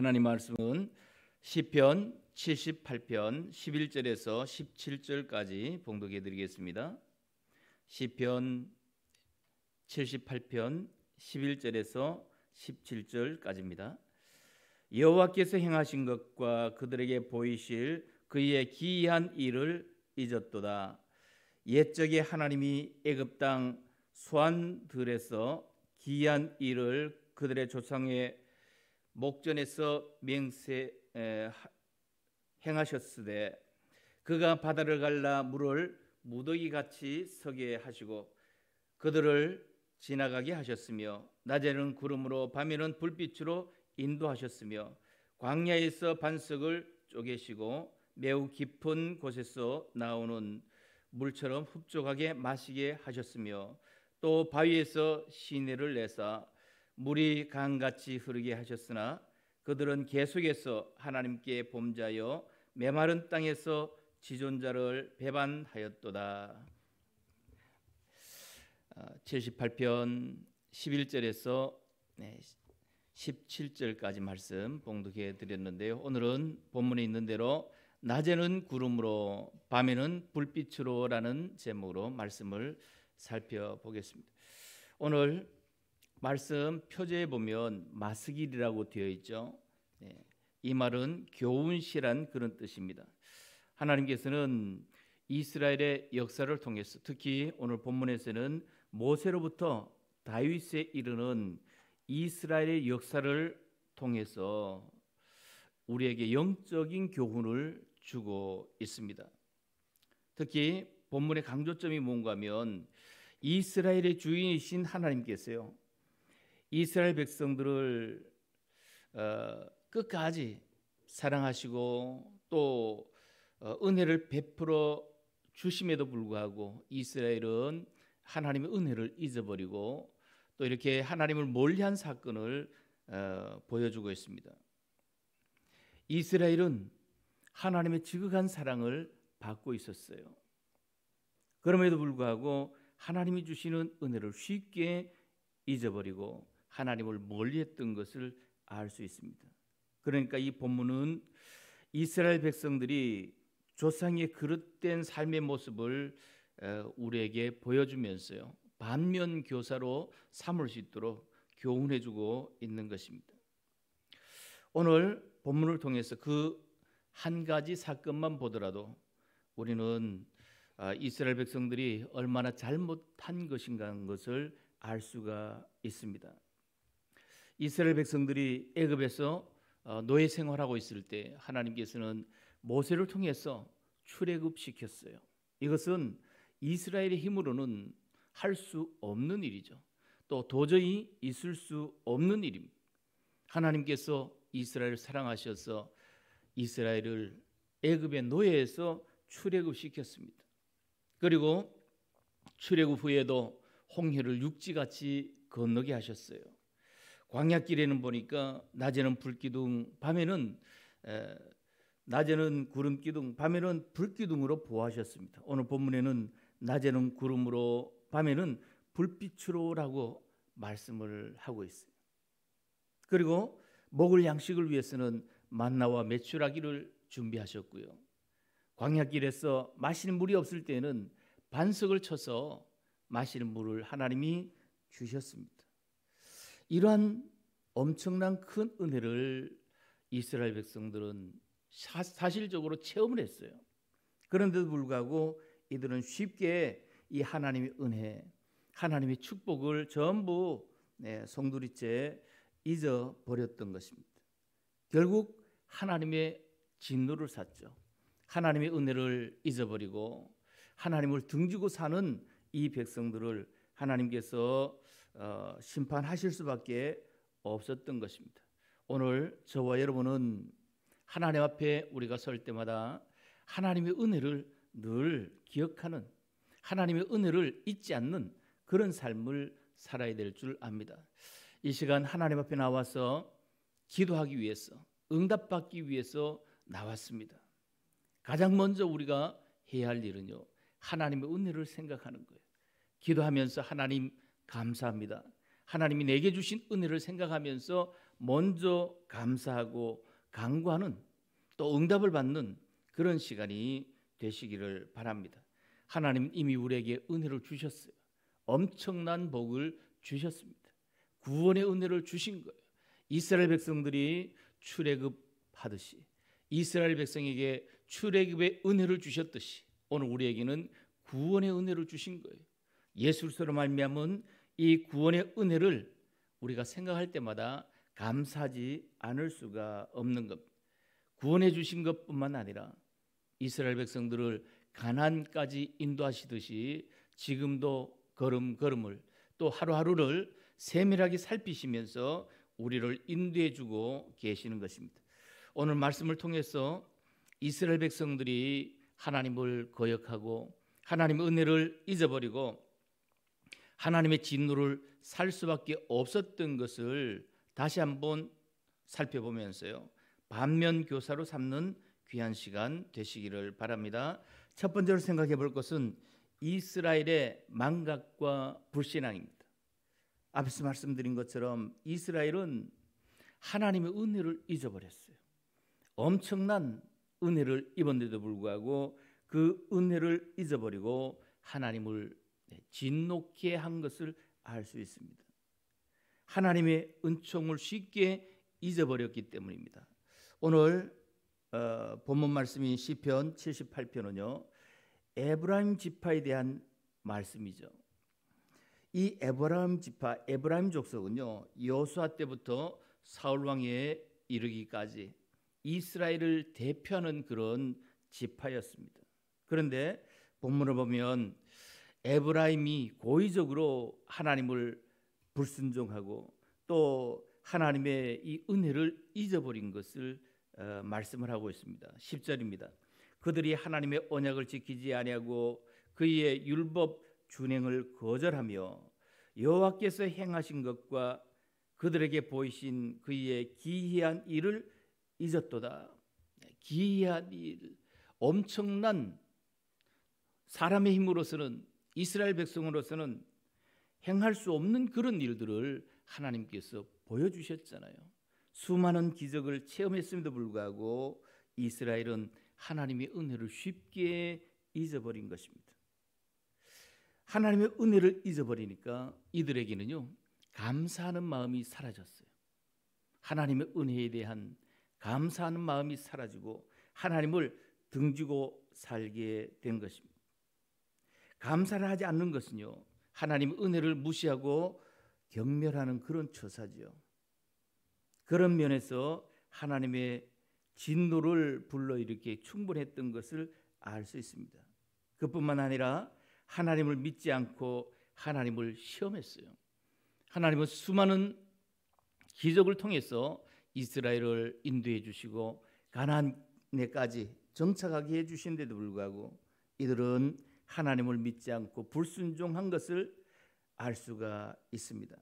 하나님 말씀은 시편 78편 11절에서 17절까지 봉독해 드리겠습니다. 시편 78편 11절에서 17절까지입니다. 여호와께서 행하신 것과 그들에게 보이실 그의 기이한 일을 잊었도다. 옛적에 하나님이 애굽 땅 수안들에서 기이한 일을 그들의 조상의 목전에서 맹세 에, 행하셨으되 그가 바다를 갈라 물을 무더기 같이 서게 하시고 그들을 지나가게 하셨으며 낮에는 구름으로 밤에는 불빛으로 인도하셨으며 광야에서 반석을 쪼개시고 매우 깊은 곳에서 나오는 물처럼 흡족하게 마시게 하셨으며 또 바위에서 시내를 내사 물이 강같이 흐르게 하셨으나 그들은 계속해서 하나님께 범자여 메마른 땅에서 지존자를 배반하였도다. 78편 아, 11절에서 17절까지 말씀 봉독해 드렸는데요. 오늘은 본문에 있는 대로 낮에는 구름으로 밤에는 불빛으로라는 제목으로 말씀을 살펴보겠습니다. 오늘 말씀 표제에 보면 마스길이라고 되어 있죠. 네. 이 말은 교훈시란 그런 뜻입니다. 하나님께서는 이스라엘의 역사를 통해서 특히 오늘 본문에서는 모세로부터 다윗에 이르는 이스라엘의 역사를 통해서 우리에게 영적인 교훈을 주고 있습니다. 특히 본문의 강조점이 뭔가 하면 이스라엘의 주인이신 하나님께서요. 이스라엘 백성들을 어, 끝까지 사랑하시고 또 어, 은혜를 베풀어 주심에도 불구하고 이스라엘은 하나님의 은혜를 잊어버리고 또 이렇게 하나님을 멀리한 사건을 어, 보여주고 있습니다. 이스라엘은 하나님의 지극한 사랑을 받고 있었어요. 그럼에도 불구하고 하나님이 주시는 은혜를 쉽게 잊어버리고 하나님을 멀리했던 것을 알 수 있습니다. 그러니까 이 본문은 이스라엘 백성들이 조상의 그릇된 삶의 모습을 어, 우리에게 보여주면서요 반면 교사로 삼을 수 있도록 교훈해주고 있는 것입니다. 오늘 본문을 통해서 그 한 가지 사건만 보더라도 우리는 아, 이스라엘 백성들이 얼마나 잘못한 것인가 하는 것을 알 수가 있습니다. 이스라엘 백성들이 애굽에서 어, 노예 생활하고 있을 때 하나님께서는 모세를 통해서 출애굽시켰어요. 이것은 이스라엘의 힘으로는 할 수 없는 일이죠. 또 도저히 있을 수 없는 일입니다. 하나님께서 이스라엘을 사랑하셔서 이스라엘을 애굽의 노예에서 출애굽시켰습니다. 그리고 출애굽 후에도 홍해를 육지같이 건너게 하셨어요. 광약길에는 보니까 낮에는 불기둥, 밤에는 에, 낮에는 구름 기둥, 밤에는 불 기둥으로 보호하셨습니다. 오늘 본문에는 낮에는 구름으로, 밤에는 불빛으로라고 말씀을 하고 있어요. 그리고 먹을 양식을 위해서는 만나와 메추라기를 준비하셨고요. 광약길에서 마시는 물이 없을 때는 에 반석을 쳐서 마시는 물을 하나님이 주셨습니다. 이러한 엄청난 큰 은혜를 이스라엘 백성들은 사실적으로 체험을 했어요. 그런데도 불구하고 이들은 쉽게 이 하나님의 은혜, 하나님의 축복을 전부 네, 송두리째 잊어버렸던 것입니다. 결국 하나님의 진노를 샀죠. 하나님의 은혜를 잊어버리고 하나님을 등지고 사는 이 백성들을 하나님께서 어, 심판하실 수밖에 없었던 것입니다. 오늘 저와 여러분은 하나님 앞에 우리가 설 때마다 하나님의 은혜를 늘 기억하는 하나님의 은혜를 잊지 않는 그런 삶을 살아야 될 줄 압니다. 이 시간 하나님 앞에 나와서 기도하기 위해서 응답받기 위해서 나왔습니다. 가장 먼저 우리가 해야 할 일은요. 하나님의 은혜를 생각하는 거예요. 기도하면서 하나님 감사합니다. 하나님이 내게 주신 은혜를 생각하면서 먼저 감사하고 강구하는 또 응답을 받는 그런 시간이 되시기를 바랍니다. 하나님 이미 우리에게 은혜를 주셨어요. 엄청난 복을 주셨습니다. 구원의 은혜를 주신 거예요. 이스라엘 백성들이 출애굽하듯이 이스라엘 백성에게 출애굽의 은혜를 주셨듯이 오늘 우리에게는 구원의 은혜를 주신 거예요. 예수로 말미암은 이 구원의 은혜를 우리가 생각할 때마다 감사하지 않을 수가 없는 것. 구원해 주신 것뿐만 아니라 이스라엘 백성들을 가난까지 인도하시듯이 지금도 걸음걸음을 또 하루하루를 세밀하게 살피시면서 우리를 인도해 주고 계시는 것입니다. 오늘 말씀을 통해서 이스라엘 백성들이 하나님을 거역하고 하나님 은혜를 잊어버리고 하나님의 진노를 살 수밖에 없었던 것을 다시 한번 살펴보면서요. 반면 교사로 삼는 귀한 시간 되시기를 바랍니다. 첫 번째로 생각해 볼 것은 이스라엘의 망각과 불신앙입니다. 앞에서 말씀드린 것처럼 이스라엘은 하나님의 은혜를 잊어버렸어요. 엄청난 은혜를 입었는데도 불구하고 그 은혜를 잊어버리고 하나님을 예, 진노케 한 것을 알 수 있습니다. 하나님의 은총을 쉽게 잊어버렸기 때문입니다. 오늘 어, 본문 말씀인 시편 78편은요. 에브라임 지파에 대한 말씀이죠. 이 에브라임 지파, 에브라임 족속은요. 여수아 때부터 사울 왕에 이르기까지 이스라엘을 대표하는 그런 지파였습니다. 그런데 본문을 보면 에브라임이 고의적으로 하나님을 불순종하고 또 하나님의 이 은혜를 잊어버린 것을 어, 말씀을 하고 있습니다. 10절입니다. 그들이 하나님의 언약을 지키지 아니하고 그의 율법 준행을 거절하며 여호와께서 행하신 것과 그들에게 보이신 그의 기이한 일을 잊었도다. 기이한 일, 엄청난 사람의 힘으로서는 이스라엘 백성으로서는 행할 수 없는 그런 일들을 하나님께서 보여주셨잖아요. 수많은 기적을 체험했음에도 불구하고 이스라엘은 하나님의 은혜를 쉽게 잊어버린 것입니다. 하나님의 은혜를 잊어버리니까 이들에게는요 감사하는 마음이 사라졌어요. 하나님의 은혜에 대한 감사하는 마음이 사라지고 하나님을 등지고 살게 된 것입니다. 감사를 하지 않는 것은요. 하나님 은혜를 무시하고 경멸하는 그런 처사지요. 그런 면에서 하나님의 진노를 불러일으키 충분했던 것을 알 수 있습니다. 그뿐만 아니라 하나님을 믿지 않고 하나님을 시험했어요. 하나님은 수많은 기적을 통해서 이스라엘을 인도해 주시고 가나안에까지 정착하게 해 주신데도 불구하고 이들은 하나님을 믿지 않고 불순종한 것을 알 수가 있습니다.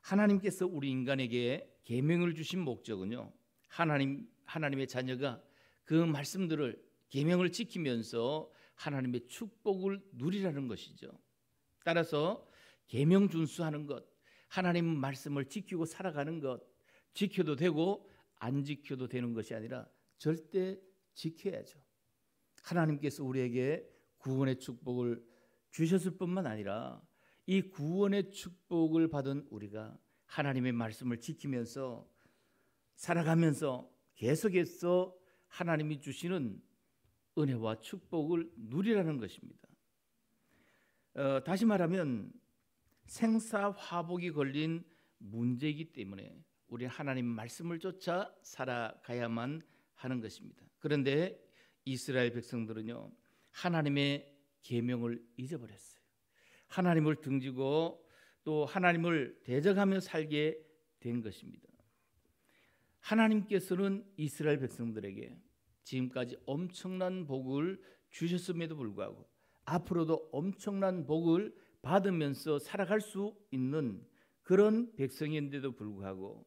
하나님께서 우리 인간에게 계명을 주신 목적은요. 하나님 하나님의 자녀가 그 말씀들을 계명을 지키면서 하나님의 축복을 누리라는 것이죠. 따라서 계명 준수하는 것, 하나님 말씀을 지키고 살아가는 것, 지켜도 되고 안 지켜도 되는 것이 아니라 절대 지켜야죠. 하나님께서 우리에게 구원의 축복을 주셨을 뿐만 아니라 이 구원의 축복을 받은 우리가 하나님의 말씀을 지키면서 살아가면서 계속해서 하나님이 주시는 은혜와 축복을 누리라는 것입니다. 어, 다시 말하면 생사화복이 걸린 문제이기 때문에 우리 하나님 말씀을 쫓아 살아가야만 하는 것입니다. 그런데 이스라엘 백성들은요 하나님의 계명을 잊어버렸어요. 하나님을 등지고 또 하나님을 대적하며 살게 된 것입니다. 하나님께서는 이스라엘 백성들에게 지금까지 엄청난 복을 주셨음에도 불구하고 앞으로도 엄청난 복을 받으면서 살아갈 수 있는 그런 백성인데도 불구하고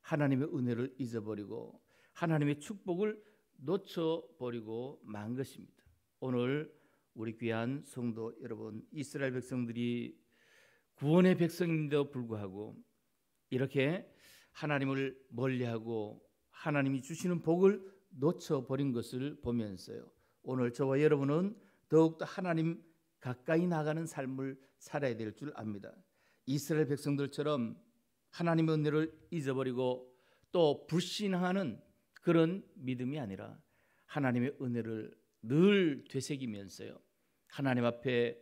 하나님의 은혜를 잊어버리고 하나님의 축복을 놓쳐버리고 만 것입니다. 오늘 우리 귀한 성도 여러분, 이스라엘 백성들이 구원의 백성인데도 불구하고 이렇게 하나님을 멀리하고 하나님이 주시는 복을 놓쳐버린 것을 보면서요. 오늘 저와 여러분은 더욱더 하나님 가까이 나가는 삶을 살아야 될 줄 압니다. 이스라엘 백성들처럼 하나님의 은혜를 잊어버리고 또 불신하는 그런 믿음이 아니라 하나님의 은혜를 늘 되새기면서요. 하나님 앞에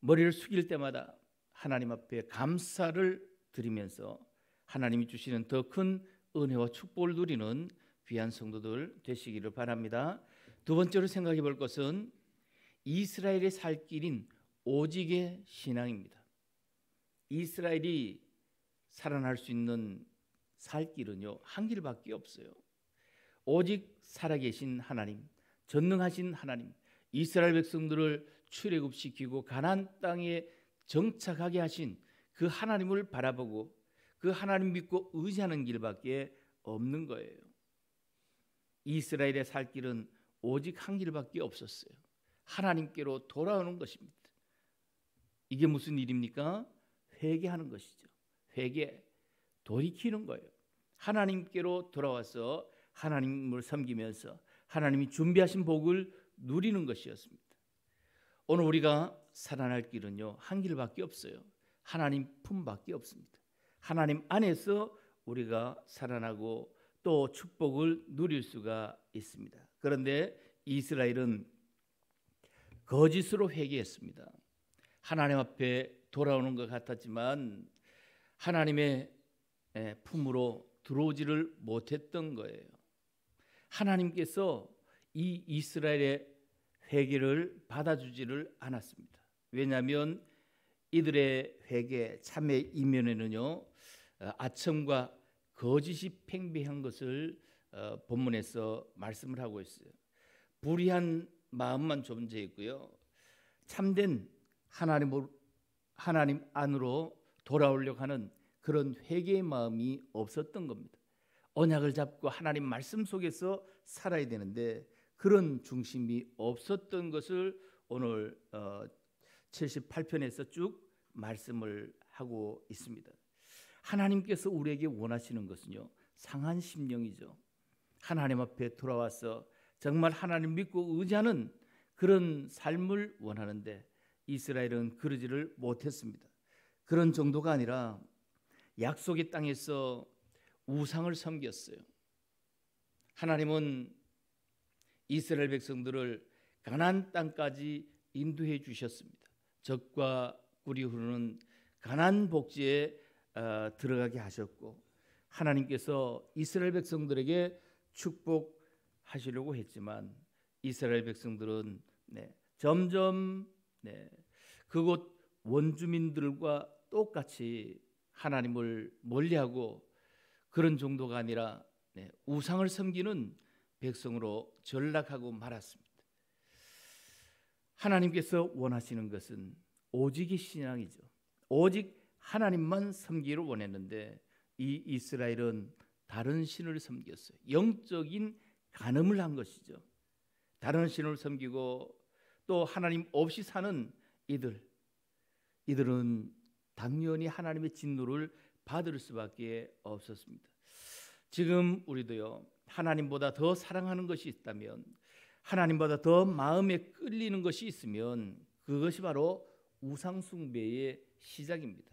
머리를 숙일 때마다 하나님 앞에 감사를 드리면서 하나님이 주시는 더 큰 은혜와 축복을 누리는 귀한 성도들 되시기를 바랍니다. 두 번째로 생각해 볼 것은 이스라엘의 살 길인 오직의 신앙입니다. 이스라엘이 살아날 수 있는 살 길은요 한 길밖에 없어요. 오직 살아계신 하나님, 전능하신 하나님 이스라엘 백성들을 출애굽시키고 가나안 땅에 정착하게 하신 그 하나님을 바라보고 그 하나님 믿고 의지하는 길밖에 없는 거예요. 이스라엘의 살 길은 오직 한 길밖에 없었어요. 하나님께로 돌아오는 것입니다. 이게 무슨 일입니까? 회개하는 것이죠. 회개, 돌이키는 거예요. 하나님께로 돌아와서 하나님을 섬기면서 하나님이 준비하신 복을 누리는 것이었습니다. 오늘 우리가 살아날 길은요 한 길밖에 없어요. 하나님 품밖에 없습니다. 하나님 안에서 우리가 살아나고 또 축복을 누릴 수가 있습니다. 그런데 이스라엘은 거짓으로 회개했습니다. 하나님 앞에 돌아오는 것 같았지만 하나님의 예, 품으로 들어오지를 못했던 거예요. 하나님께서 이 이스라엘의 회개를 받아주지를 않았습니다. 왜냐하면 이들의 회개 참의 이면에는요 어, 아첨과 거짓이 팽배한 것을 어, 본문에서 말씀을 하고 있어요. 불의한 마음만 존재했고요. 참된 하나님 하나님 안으로 돌아오려 하는 그런 회개의 마음이 없었던 겁니다. 언약을 잡고 하나님 말씀 속에서 살아야 되는데 그런 중심이 없었던 것을 오늘 78편에서 어, 쭉 말씀을 하고 있습니다. 하나님께서 우리에게 원하시는 것은요. 상한 심령이죠. 하나님 앞에 돌아와서 정말 하나님 믿고 의지하는 그런 삶을 원하는데 이스라엘은 그러지를 못했습니다. 그런 정도가 아니라 약속의 땅에서 우상을 섬겼어요. 하나님은 이스라엘 백성들을 가나안 땅까지 인도해 주셨습니다. 적과 꿀이 흐르는 가나안 복지에 어, 들어가게 하셨고 하나님께서 이스라엘 백성들에게 축복하시려고 했지만 이스라엘 백성들은 네, 점점 네, 그곳 원주민들과 똑같이 하나님을 멀리하고 그런 정도가 아니라 네, 우상을 섬기는 백성으로 전락하고 말았습니다. 하나님께서 원하시는 것은 오직의 신앙이죠. 오직 하나님만 섬기를 원했는데 이 이스라엘은 다른 신을 섬겼어요. 영적인 간음을 한 것이죠. 다른 신을 섬기고 또 하나님 없이 사는 이들 이들은 당연히 하나님의 진노를 받을 수밖에 없었습니다. 지금 우리도요. 하나님보다 더 사랑하는 것이 있다면 하나님보다 더 마음에 끌리는 것이 있으면 그것이 바로 우상숭배의 시작입니다.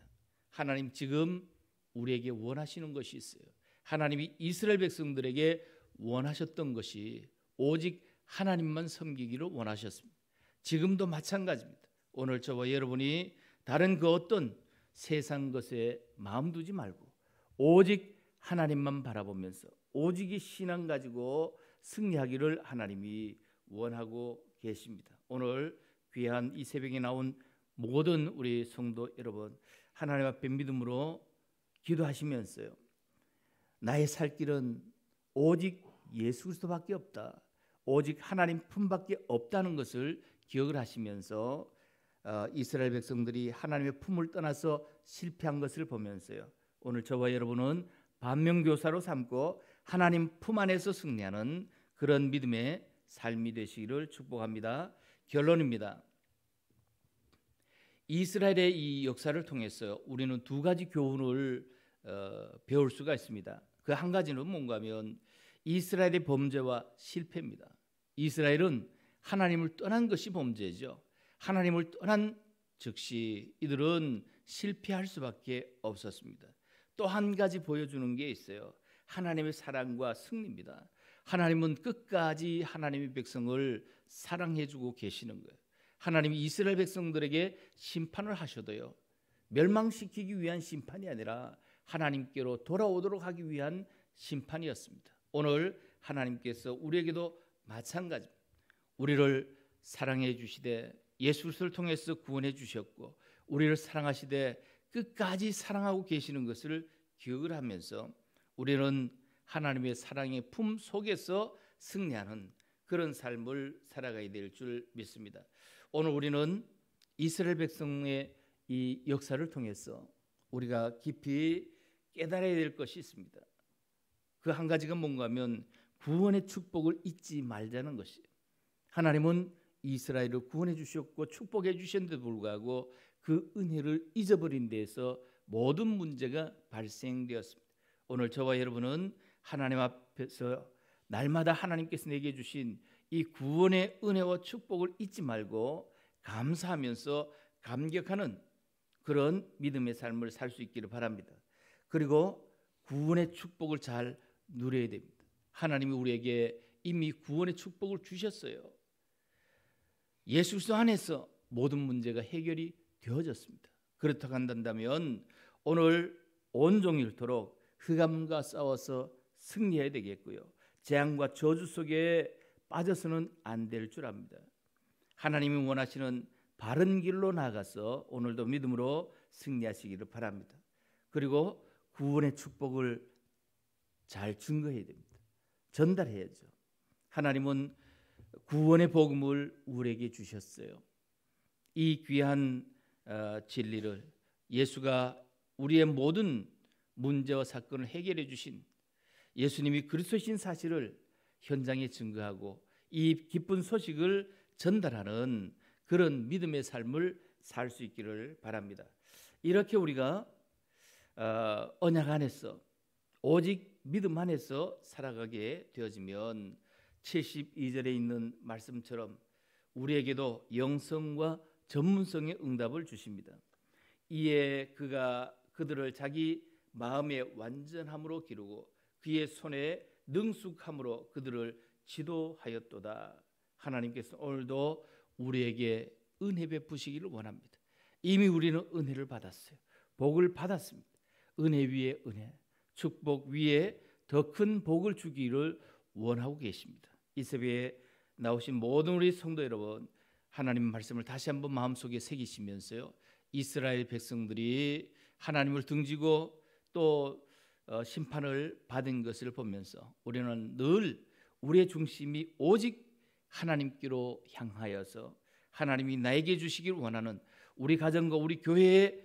하나님 지금 우리에게 원하시는 것이 있어요. 하나님이 이스라엘 백성들에게 원하셨던 것이 오직 하나님만 섬기기를 원하셨습니다. 지금도 마찬가지입니다. 오늘 저와 여러분이 다른 그 어떤 세상 것에 마음 두지 말고 오직 하나님만 바라보면서 오직이 신앙 가지고 승리하기를 하나님이 원하고 계십니다. 오늘 귀한 이 새벽에 나온 모든 우리 성도 여러분 하나님 앞에 믿음으로 기도하시면서요. 나의 살 길은 오직 예수 그리스도밖에 없다. 오직 하나님 품밖에 없다는 것을 기억을 하시면서 어, 이스라엘 백성들이 하나님의 품을 떠나서 실패한 것을 보면서요. 오늘 저와 여러분은 반면교사로 삼고 하나님 품 안에서 승리하는 그런 믿음의 삶이 되시기를 축복합니다. 결론입니다. 이스라엘의 이 역사를 통해서 우리는 두 가지 교훈을 어, 배울 수가 있습니다. 그 한 가지는 뭔가 하면 이스라엘의 범죄와 실패입니다. 이스라엘은 하나님을 떠난 것이 범죄죠. 하나님을 떠난 즉시 이들은 실패할 수밖에 없었습니다. 또 한 가지 보여주는 게 있어요. 하나님의 사랑과 승리입니다. 하나님은 끝까지 하나님의 백성을 사랑해주고 계시는 거예요. 하나님이 이스라엘 백성들에게 심판을 하셔도요. 멸망시키기 위한 심판이 아니라 하나님께로 돌아오도록 하기 위한 심판이었습니다. 오늘 하나님께서 우리에게도 마찬가지 우리를 사랑해 주시되 예수 그를 통해서 구원해 주셨고 우리를 사랑하시되 끝까지 사랑하고 계시는 것을 기억을 하면서 우리는 하나님의 사랑의 품 속에서 승리하는 그런 삶을 살아가야 될 줄 믿습니다. 오늘 우리는 이스라엘 백성의 이 역사를 통해서 우리가 깊이 깨달아야 될 것이 있습니다. 그 한 가지가 뭔가 하면 구원의 축복을 잊지 말자는 것이 에요 하나님은 이스라엘을 구원해 주셨고 축복해 주셨는데도 불구하고 그 은혜를 잊어버린 데서 모든 문제가 발생되었습니다. 오늘 저와 여러분은 하나님 앞에서 날마다 하나님께서 내게 주신 이 구원의 은혜와 축복을 잊지 말고 감사하면서 감격하는 그런 믿음의 삶을 살 수 있기를 바랍니다. 그리고 구원의 축복을 잘 누려야 됩니다. 하나님이 우리에게 이미 구원의 축복을 주셨어요. 예수 그리스도 안에서 모든 문제가 해결이 되어졌습니다. 그렇다고 한다면 오늘 온종일토록 흑암과 싸워서 승리해야 되겠고요. 재앙과 저주 속에 빠져서는 안 될 줄 압니다. 하나님이 원하시는 바른 길로 나가서 오늘도 믿음으로 승리하시기를 바랍니다. 그리고 구원의 축복을 잘 증거해야 됩니다. 전달해야죠. 하나님은 구원의 복음을 우리에게 주셨어요. 이 귀한 어, 진리를 예수가 우리의 모든 문제와 사건을 해결해 주신 예수님이 그리스도신 사실을 현장에 증거하고 이 기쁜 소식을 전달하는 그런 믿음의 삶을 살 수 있기를 바랍니다. 이렇게 우리가 어, 언약 안에서 오직 믿음 안에서 살아가게 되어지면 72절에 있는 말씀처럼 우리에게도 영성과 전문성의 응답을 주십니다. 이에 그가 그들을 자기 마음의 완전함으로 기르고 그의 손에 능숙함으로 그들을 지도하였도다. 하나님께서 오늘도 우리에게 은혜 베푸시기를 원합니다. 이미 우리는 은혜를 받았어요. 복을 받았습니다. 은혜 위에 은혜, 축복 위에 더 큰 복을 주기를 원하고 계십니다. 이 새벽에 나오신 모든 우리 성도 여러분 하나님 말씀을 다시 한번 마음속에 새기시면서요. 이스라엘 백성들이 하나님을 등지고 또 어, 심판을 받은 것을 보면서 우리는 늘 우리의 중심이 오직 하나님께로 향하여서 하나님이 나에게 주시길 원하는 우리 가정과 우리 교회에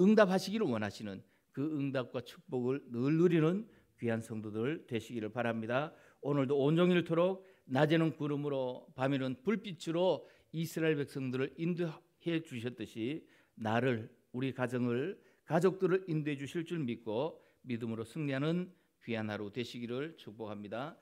응답하시기를 원하시는 그 응답과 축복을 늘 누리는 귀한 성도들 되시기를 바랍니다. 오늘도 온종일토록 낮에는 구름으로 밤에는 불빛으로 이스라엘 백성들을 인도해 주셨듯이 나를 우리 가정을 가족들을 인도해 주실 줄 믿고 믿음으로 승리하는 귀한 하루 되시기를 축복합니다.